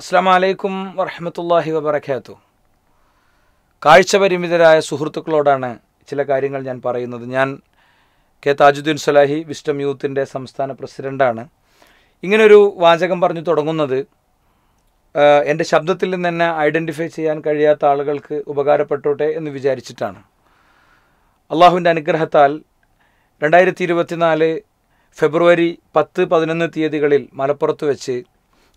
അസ്സാം വലൈക്കും വർഹമത്തല്ലാഹി വബർക്കാത്തു കാഴ്ചപരിമിതരായ സുഹൃത്തുക്കളോടാണ് ചില കാര്യങ്ങൾ ഞാൻ പറയുന്നത് ഞാൻ കെ താജുദ്ദീൻ സലാഹി വിസ്റ്റം യൂത്തിൻ്റെ സംസ്ഥാന പ്രസിഡൻ്റാണ് ഇങ്ങനൊരു വാചകം പറഞ്ഞു തുടങ്ങുന്നത് എൻ്റെ ശബ്ദത്തിൽ നിന്ന് തന്നെ ഐഡൻറ്റിഫൈ ചെയ്യാൻ കഴിയാത്ത ആളുകൾക്ക് ഉപകാരപ്പെട്ടോട്ടെ എന്ന് വിചാരിച്ചിട്ടാണ് അള്ളാഹുവിൻ്റെ അനുഗ്രഹത്താൽ രണ്ടായിരത്തി ഇരുപത്തിനാല് ഫെബ്രുവരി പത്ത് പതിനൊന്ന് തീയതികളിൽ മലപ്പുറത്ത് വെച്ച്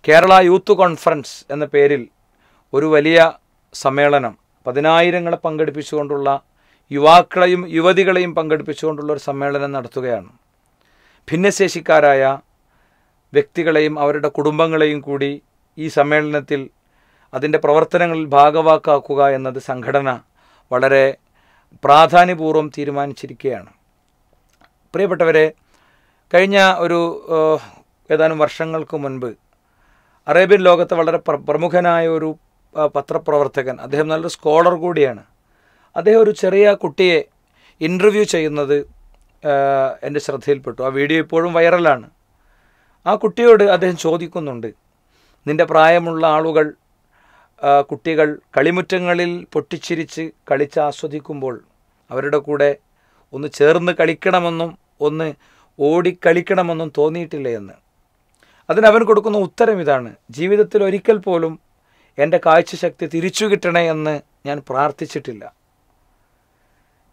കേരള യൂത്ത് കോൺഫറൻസ് എന്ന പേരിൽ ഒരു വലിയ സമ്മേളനം പതിനായിരങ്ങളെ പങ്കെടുപ്പിച്ചുകൊണ്ടുള്ള യുവാക്കളെയും യുവതികളെയും പങ്കെടുപ്പിച്ചുകൊണ്ടുള്ള ഒരു സമ്മേളനം നടത്തുകയാണ് ഭിന്നശേഷിക്കാരായ വ്യക്തികളെയും അവരുടെ കുടുംബങ്ങളെയും കൂടി ഈ സമ്മേളനത്തിൽ അതിൻ്റെ പ്രവർത്തനങ്ങളിൽ ഭാഗവാക്കാക്കുക എന്നത് സംഘടന വളരെ പ്രാധാന്യപൂർവ്വം തീരുമാനിച്ചിരിക്കുകയാണ് പ്രിയപ്പെട്ടവരെ കഴിഞ്ഞ ഒരു ഏതാനും വർഷങ്ങൾക്ക് മുൻപ് അറേബ്യൻ ലോകത്തെ വളരെ പ്രമുഖനായ ഒരു പത്രപ്രവർത്തകൻ അദ്ദേഹം നല്ലൊരു സ്കോളർ കൂടിയാണ് അദ്ദേഹം ഒരു ചെറിയ കുട്ടിയെ ഇൻ്റർവ്യൂ ചെയ്യുന്നത് എൻ്റെ ശ്രദ്ധയിൽപ്പെട്ടു ആ വീഡിയോ ഇപ്പോഴും വൈറലാണ് ആ കുട്ടിയോട് അദ്ദേഹം ചോദിക്കുന്നുണ്ട് നിൻ്റെ പ്രായമുള്ള ആളുകൾ കുട്ടികൾ കളിമുറ്റങ്ങളിൽ പൊട്ടിച്ചിരിച്ച് കളിച്ച് ആസ്വദിക്കുമ്പോൾ അവരുടെ കൂടെ ഒന്ന് ചേർന്ന് കളിക്കണമെന്നും ഒന്ന് ഓടിക്കളിക്കണമെന്നും തോന്നിയിട്ടില്ല എന്ന് അതിനവൻ കൊടുക്കുന്ന ഉത്തരം ഇതാണ് ജീവിതത്തിൽ ഒരിക്കൽ പോലും എൻ്റെ കാഴ്ചശക്തി തിരിച്ചു കിട്ടണേ എന്ന് ഞാൻ പ്രാർത്ഥിച്ചിട്ടില്ല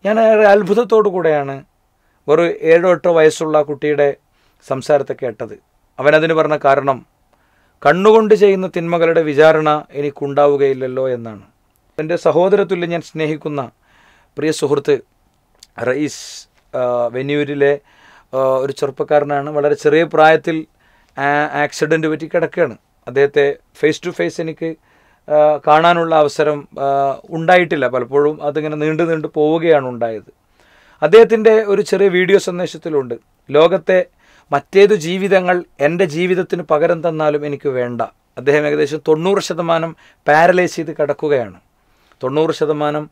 ഞാൻ ഏറെ അത്ഭുതത്തോടു കൂടെയാണ് ഒരു ഏഴോ എട്ടോ വയസ്സുള്ള കുട്ടിയുടെ സംസാരത്തെ കേട്ടത് അവനതിന് പറഞ്ഞ കാരണം കണ്ണുകൊണ്ട് ചെയ്യുന്ന തിന്മകളുടെ വിചാരണ എനിക്കുണ്ടാവുകയില്ലല്ലോ എന്നാണ് എൻ്റെ സഹോദരത്തുല്യം ഞാൻ സ്നേഹിക്കുന്ന പ്രിയ സുഹൃത്ത് റയിസ് വെന്യൂരിലെ ഒരു ചെറുപ്പക്കാരനാണ് വളരെ ചെറിയ പ്രായത്തിൽ ആക്സിഡൻറ്റ് പറ്റി കിടക്കുകയാണ് അദ്ദേഹത്തെ ഫേസ് ടു ഫേസ് എനിക്ക് കാണാനുള്ള അവസരം ഉണ്ടായിട്ടില്ല പലപ്പോഴും അതിങ്ങനെ നീണ്ടു നീണ്ടു പോവുകയാണ് ഉണ്ടായത് അദ്ദേഹത്തിൻ്റെ ഒരു ചെറിയ വീഡിയോ സന്ദേശത്തിലുണ്ട് ലോകത്തെ മറ്റേത് ജീവിതങ്ങൾ എൻ്റെ ജീവിതത്തിന് പകരം തന്നാലും എനിക്ക് വേണ്ട അദ്ദേഹം ഏകദേശം തൊണ്ണൂറ് ശതമാനം പാരലൈസ് ചെയ്ത് കിടക്കുകയാണ് തൊണ്ണൂറ് ശതമാനം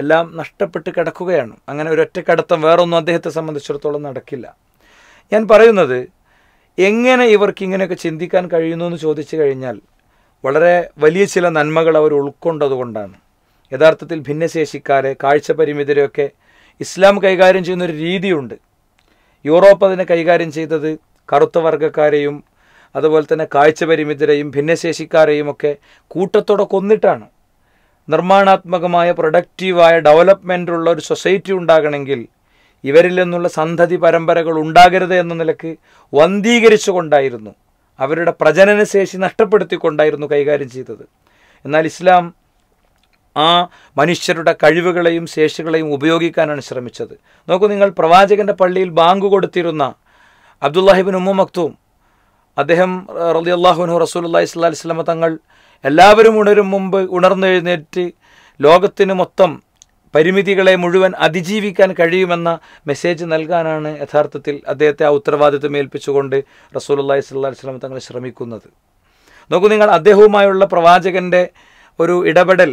എല്ലാം നഷ്ടപ്പെട്ട് കിടക്കുകയാണ് അങ്ങനെ ഒരൊറ്റ കടത്തം വേറൊന്നും അദ്ദേഹത്തെ സംബന്ധിച്ചിടത്തോളം നടക്കില്ല ഞാൻ പറയുന്നത് എങ്ങനെ ഇവർക്ക് ഇങ്ങനെയൊക്കെ ചിന്തിക്കാൻ കഴിയുന്നു എന്ന് ചോദിച്ചു കഴിഞ്ഞാൽ വളരെ വലിയ ചില നന്മകൾ അവർ ഉൾക്കൊണ്ടതുകൊണ്ടാണ് യഥാർത്ഥത്തിൽ ഭിന്നശേഷിക്കാരെ കാഴ്ചപരിമിതരെയൊക്കെ ഇസ്ലാം കൈകാര്യം ചെയ്യുന്നൊരു രീതിയുണ്ട് യൂറോപ്പ് അതിനെ കൈകാര്യം ചെയ്തത് കറുത്ത വർഗ്ഗക്കാരെയും അതുപോലെ തന്നെ കാഴ്ചപരിമിതരെയും ഭിന്നശേഷിക്കാരെയും ഒക്കെ കൂട്ടത്തോടെ കൊന്നിട്ടാണ് നിർമ്മാണാത്മകമായ പ്രൊഡക്റ്റീവായ ഡെവലപ്മെൻ്റുള്ള ഒരു സൊസൈറ്റി ഉണ്ടാകണമെങ്കിൽ ഇവരിൽ നിന്നുള്ള സന്തതി പരമ്പരകൾ ഉണ്ടാകരുത് എന്ന നിലക്ക് വന്ധീകരിച്ചുകൊണ്ടായിരുന്നു അവരുടെ പ്രജനനശേഷി നഷ്ടപ്പെടുത്തിക്കൊണ്ടായിരുന്നു കൈകാര്യം ചെയ്തത് എന്നാൽ ഇസ്ലാം ആ മനുഷ്യരുടെ കഴിവുകളെയും ശേഷികളെയും ഉപയോഗിക്കാനാണ് ശ്രമിച്ചത് നോക്കൂ നിങ്ങൾ പ്രവാചകൻ്റെ പള്ളിയിൽ ബാങ്ക് കൊടുത്തിരുന്ന അബ്ദുല്ലാഹിബിൻ ഉമ്മ മക്തൂം അദ്ദേഹം റലി അള്ളാഹുനു റസൂൽ ഇസ്ലാ ഇസ്ലാമ തങ്ങൾ എല്ലാവരും ഉണരും മുമ്പ് ഉണർന്നെഴുന്നേറ്റ് ലോകത്തിന് മൊത്തം പരിമിതികളെ മുഴുവൻ അതിജീവിക്കാൻ കഴിയുമെന്ന മെസ്സേജ് നൽകാനാണ് യഥാർത്ഥത്തിൽ അദ്ദേഹത്തെ ആ ഉത്തരവാദിത്വം ഏൽപ്പിച്ചുകൊണ്ട് റസൂലുല്ലാഹി സ്വല്ലാ വസ്ലം തങ്ങൾ ശ്രമിക്കുന്നത് നോക്കൂ നിങ്ങൾ അദ്ദേഹവുമായുള്ള പ്രവാചകൻ്റെ ഒരു ഇടപെടൽ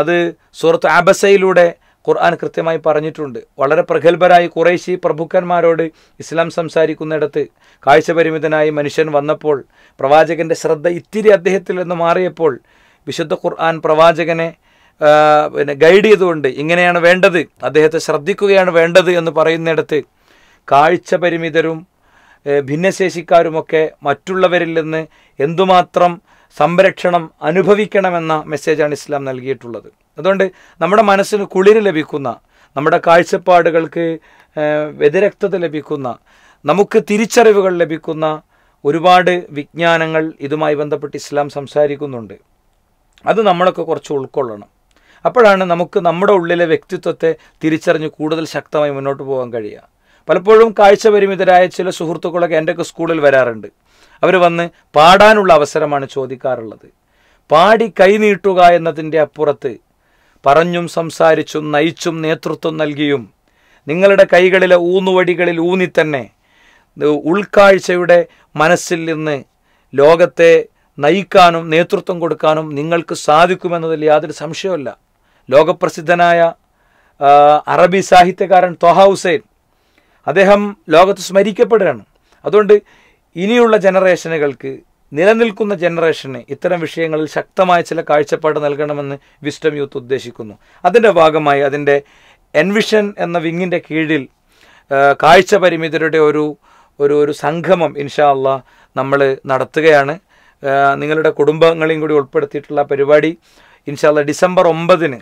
അത് സുഹൃത്ത് ആബസയിലൂടെ ഖുർആൻ കൃത്യമായി പറഞ്ഞിട്ടുണ്ട് വളരെ പ്രഗത്ഭരായി കുറേശി പ്രഭുക്കന്മാരോട് ഇസ്ലാം സംസാരിക്കുന്നിടത്ത് കാഴ്ചപരിമിതനായി മനുഷ്യൻ വന്നപ്പോൾ പ്രവാചകൻ്റെ ശ്രദ്ധ ഇത്തിരി അദ്ദേഹത്തിൽ നിന്ന് മാറിയപ്പോൾ വിശുദ്ധ ഖുർആൻ പ്രവാചകനെ പിന്നെ ഗൈഡ് ചെയ്തുകൊണ്ട് ഇങ്ങനെയാണ് വേണ്ടത് അദ്ദേഹത്തെ ശ്രദ്ധിക്കുകയാണ് വേണ്ടത് എന്ന് പറയുന്നിടത്ത് കാഴ്ച പരിമിതരും ഭിന്നശേഷിക്കാരുമൊക്കെ മറ്റുള്ളവരിൽ നിന്ന് എന്തുമാത്രം സംരക്ഷണം അനുഭവിക്കണമെന്ന മെസ്സേജാണ് ഇസ്ലാം നൽകിയിട്ടുള്ളത് അതുകൊണ്ട് നമ്മുടെ മനസ്സിന് കുളിര് ലഭിക്കുന്ന നമ്മുടെ കാഴ്ചപ്പാടുകൾക്ക് വ്യതിരക്തത ലഭിക്കുന്ന നമുക്ക് തിരിച്ചറിവുകൾ ലഭിക്കുന്ന ഒരുപാട് വിജ്ഞാനങ്ങൾ ഇതുമായി ബന്ധപ്പെട്ട് ഇസ്ലാം സംസാരിക്കുന്നുണ്ട് അത് നമ്മളൊക്കെ കുറച്ച് ഉൾക്കൊള്ളണം അപ്പോഴാണ് നമുക്ക് നമ്മുടെ ഉള്ളിലെ വ്യക്തിത്വത്തെ തിരിച്ചറിഞ്ഞ് കൂടുതൽ ശക്തമായി മുന്നോട്ട് പോകാൻ കഴിയുക പലപ്പോഴും കാഴ്ച പരിമിതരായ ചില സുഹൃത്തുക്കളൊക്കെ എൻ്റെയൊക്കെ സ്കൂളിൽ വരാറുണ്ട് അവർ വന്ന് പാടാനുള്ള അവസരമാണ് ചോദിക്കാറുള്ളത് പാടി കൈനീട്ടുക എന്നതിൻ്റെ അപ്പുറത്ത് പറഞ്ഞും സംസാരിച്ചും നയിച്ചും നേതൃത്വം നൽകിയും നിങ്ങളുടെ കൈകളിലെ ഊന്നുവടികളിൽ ഊന്നി തന്നെ ഉൾക്കാഴ്ചയുടെ മനസ്സിൽ നിന്ന് ലോകത്തെ നയിക്കാനും നേതൃത്വം കൊടുക്കാനും നിങ്ങൾക്ക് സാധിക്കുമെന്നതിൽ യാതൊരു സംശയമല്ല ലോകപ്രസിദ്ധനായ അറബി സാഹിത്യകാരൻ തൊഹ ഹുസൈൻ അദ്ദേഹം ലോകത്ത് സ്മരിക്കപ്പെടുകയാണ് അതുകൊണ്ട് ഇനിയുള്ള ജനറേഷനുകൾക്ക് നിലനിൽക്കുന്ന ജനറേഷന് ഇത്തരം വിഷയങ്ങളിൽ ശക്തമായ ചില കാഴ്ചപ്പാട് നൽകണമെന്ന് വിസ്റ്റം യൂത്ത് ഉദ്ദേശിക്കുന്നു അതിൻ്റെ ഭാഗമായി അതിൻ്റെ എൻവിഷൻ എന്ന വിങ്ങിൻ്റെ കീഴിൽ കാഴ്ച പരിമിതരുടെ ഒരു ഒരു ഒരു സംഗമം ഇൻഷാ അല്ല നമ്മൾ നടത്തുകയാണ് നിങ്ങളുടെ കുടുംബങ്ങളെയും കൂടി ഉൾപ്പെടുത്തിയിട്ടുള്ള പരിപാടി ഇൻഷാല്ല ഡിസംബർ ഒമ്പതിന്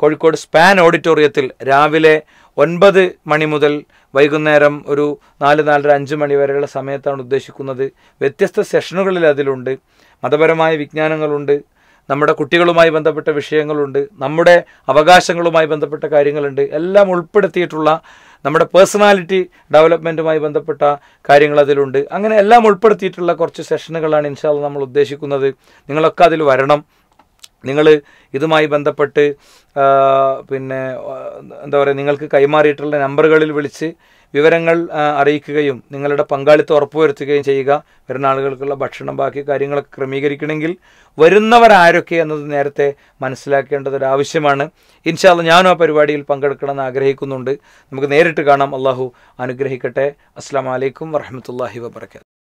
കോഴിക്കോട് സ്പാൻ ഓഡിറ്റോറിയത്തിൽ രാവിലെ ഒൻപത് മണി മുതൽ വൈകുന്നേരം ഒരു നാല് നാലര അഞ്ച് മണി വരെയുള്ള സമയത്താണ് ഉദ്ദേശിക്കുന്നത് വ്യത്യസ്ത സെഷനുകളിൽ അതിലുണ്ട് മതപരമായ വിജ്ഞാനങ്ങളുണ്ട് നമ്മുടെ കുട്ടികളുമായി ബന്ധപ്പെട്ട വിഷയങ്ങളുണ്ട് നമ്മുടെ അവകാശങ്ങളുമായി ബന്ധപ്പെട്ട കാര്യങ്ങളുണ്ട് എല്ലാം ഉൾപ്പെടുത്തിയിട്ടുള്ള നമ്മുടെ പേഴ്സണാലിറ്റി ഡെവലപ്മെൻറ്റുമായി ബന്ധപ്പെട്ട കാര്യങ്ങൾ അതിലുണ്ട് അങ്ങനെ എല്ലാം ഉൾപ്പെടുത്തിയിട്ടുള്ള കുറച്ച് സെഷനുകളാണ് ഇൻഷാല്ല നമ്മൾ ഉദ്ദേശിക്കുന്നത് നിങ്ങളൊക്കെ അതിൽ വരണം നിങ്ങൾ ഇതുമായി ബന്ധപ്പെട്ട് പിന്നെ എന്താ പറയുക നിങ്ങൾക്ക് കൈമാറിയിട്ടുള്ള നമ്പറുകളിൽ വിളിച്ച് വിവരങ്ങൾ അറിയിക്കുകയും നിങ്ങളുടെ പങ്കാളിത്തം ഉറപ്പുവരുത്തുകയും ചെയ്യുക വരുന്ന ആളുകൾക്കുള്ള ഭക്ഷണം ബാക്കി കാര്യങ്ങളൊക്കെ ക്രമീകരിക്കണമെങ്കിൽ വരുന്നവരാരൊക്കെ എന്നത് നേരത്തെ മനസ്സിലാക്കേണ്ടത് ഒരു ആവശ്യമാണ് ഇൻഷാല്ല ഞാനും ആ പരിപാടിയിൽ പങ്കെടുക്കണമെന്ന് ആഗ്രഹിക്കുന്നുണ്ട് നമുക്ക് നേരിട്ട് കാണാം അള്ളാഹു അനുഗ്രഹിക്കട്ടെ അസ്സാം വലൈക്കും വറഹമത്തല്ലാഹി വാബർക്കാത്തു